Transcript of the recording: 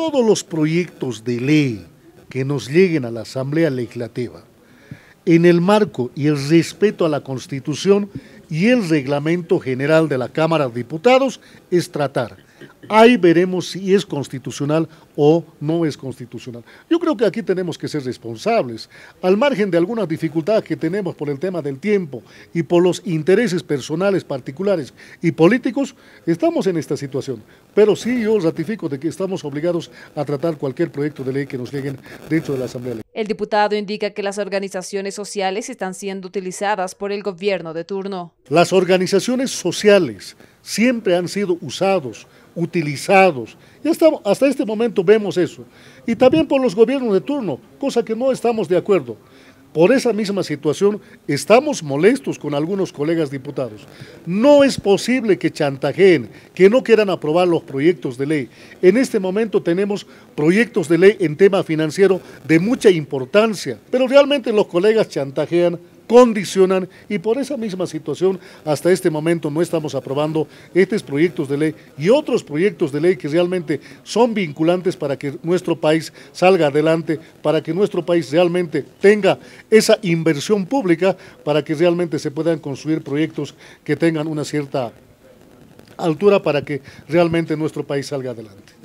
todos los proyectos de ley que nos lleguen a la Asamblea Legislativa en el marco y el respeto a la Constitución y el reglamento general de la Cámara de Diputados es tratar. Ahí veremos si es constitucional o no es constitucional. Yo creo que aquí tenemos que ser responsables, al margen de algunas dificultades que tenemos por el tema del tiempo y por los intereses personales, particulares y políticos, estamos en esta situación. Pero sí yo ratifico de que estamos obligados a tratar cualquier proyecto de ley que nos lleguen dentro de la Asamblea el diputado indica que las organizaciones sociales están siendo utilizadas por el gobierno de turno. Las organizaciones sociales siempre han sido usados, utilizados, y hasta este momento vemos eso. Y también por los gobiernos de turno, cosa que no estamos de acuerdo. Por esa misma situación estamos molestos con algunos colegas diputados. No es posible que chantajeen, que no quieran aprobar los proyectos de ley. En este momento tenemos proyectos de ley en tema financiero de mucha importancia, pero realmente los colegas chantajean condicionan y por esa misma situación hasta este momento no estamos aprobando estos proyectos de ley y otros proyectos de ley que realmente son vinculantes para que nuestro país salga adelante, para que nuestro país realmente tenga esa inversión pública, para que realmente se puedan construir proyectos que tengan una cierta altura para que realmente nuestro país salga adelante.